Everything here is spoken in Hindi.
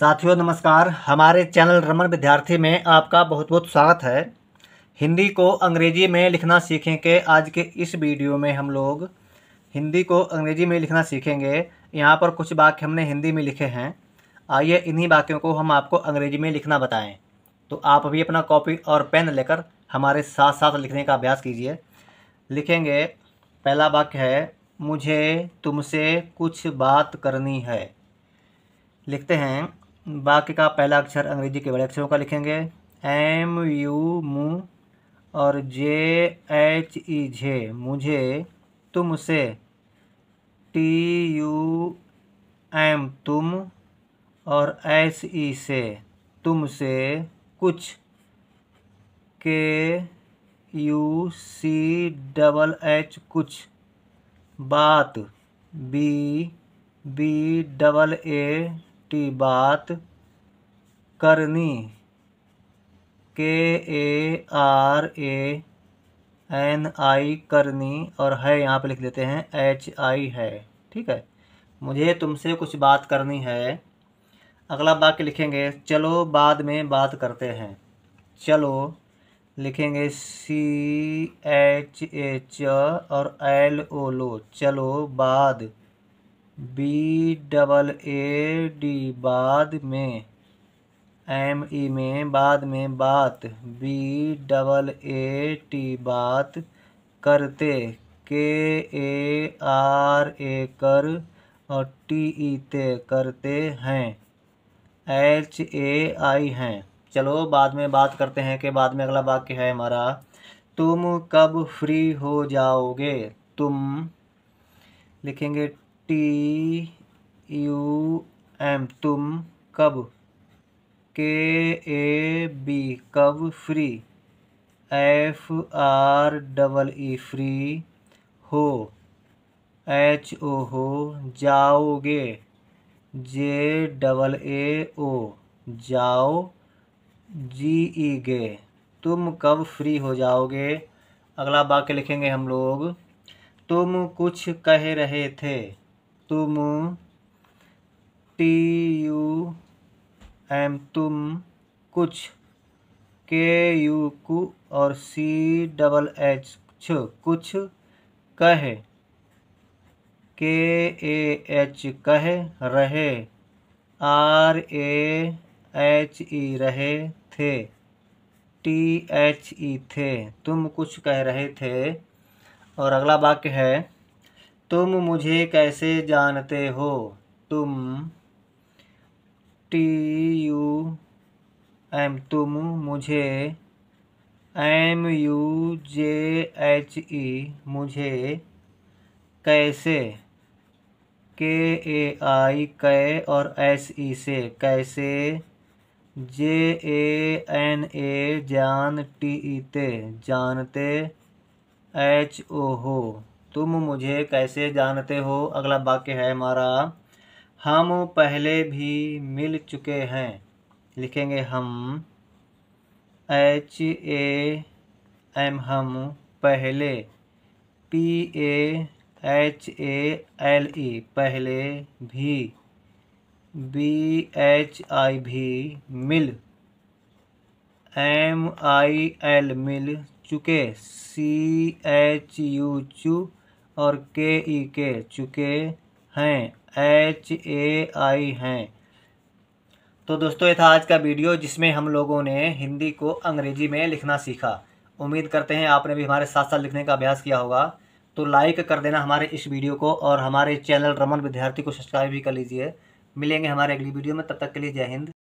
साथियों नमस्कार हमारे चैनल रमन विद्यार्थी में आपका बहुत बहुत स्वागत है हिंदी को अंग्रेजी में लिखना सीखें के आज के इस वीडियो में हम लोग हिंदी को अंग्रेजी में लिखना सीखेंगे यहाँ पर कुछ वाक्य हमने हिंदी में लिखे हैं आइए इन्हीं वाक्यों को हम आपको अंग्रेजी में लिखना बताएं तो आप अभी अपना कॉपी और पेन लेकर हमारे साथ साथ लिखने का अभ्यास कीजिए लिखेंगे पहला वाक्य है मुझे तुमसे कुछ बात करनी है लिखते हैं वाक्य का पहला अक्षर अंग्रेजी के बड़े अक्षरों का लिखेंगे एम यू मु और जे एच ई झे मुझे तुम से टी यू एम तुम और एस ई e, से तुम से कुछ के यू सी डबल एच कुछ बात बी बी डबल ए छोटी बात करनी के ए आर ए एन आई करनी और है यहाँ पे लिख देते हैं एच आई है ठीक है मुझे तुमसे कुछ बात करनी है अगला वाक्य लिखेंगे चलो बाद में बात करते हैं चलो लिखेंगे सी एच एच और एल ओ लो चलो बाद बी डबल ए डी बाद में एम ई e में बाद में बात बी डबल ए टी बात करते के ए आर ए कर और टी ई e ते करते हैं एच ए आई हैं चलो बाद में बात करते हैं कि बाद में अगला वाक्य है हमारा तुम कब फ्री हो जाओगे तुम लिखेंगे टी यू एम तुम कब के ए बी कब free F R double E free हो एच ओ हो जाओगे जे डबल ए ओ जाओ जी ई गे तुम कब फ्री हो जाओगे अगला वाक्य लिखेंगे हम लोग तुम कुछ कह रहे थे तुम टी यू एम तुम कुछ के यू कु और सी डबल एच कुछ कुछ कह के ए एच कह रहे आर ए एच ई रहे थे टी एच ई थे तुम कुछ कह रहे थे और अगला वाक्य है तुम मुझे कैसे जानते हो तुम टी यू एम तुम मुझे M U J H E मुझे कैसे के ए आई कै और एस ई से कैसे जे ए एन ए जान टी ई ते जानते एच ओ हो तुम मुझे कैसे जानते हो अगला वाक्य है हमारा हम पहले भी मिल चुके हैं लिखेंगे हम एच ए एम हम पहले P A H A L E पहले भी बी एच आई भी मिल एम आई एल मिल चुके सी एच यू चू और के ई के चुके हैं एच ए आई हैं तो दोस्तों ये था आज का वीडियो जिसमें हम लोगों ने हिंदी को अंग्रेजी में लिखना सीखा उम्मीद करते हैं आपने भी हमारे साथ साथ लिखने का अभ्यास किया होगा तो लाइक कर देना हमारे इस वीडियो को और हमारे चैनल रमन विद्यार्थी को सब्सक्राइब भी कर लीजिए मिलेंगे हमारे अगली वीडियो में तब तक के लिए जय हिंद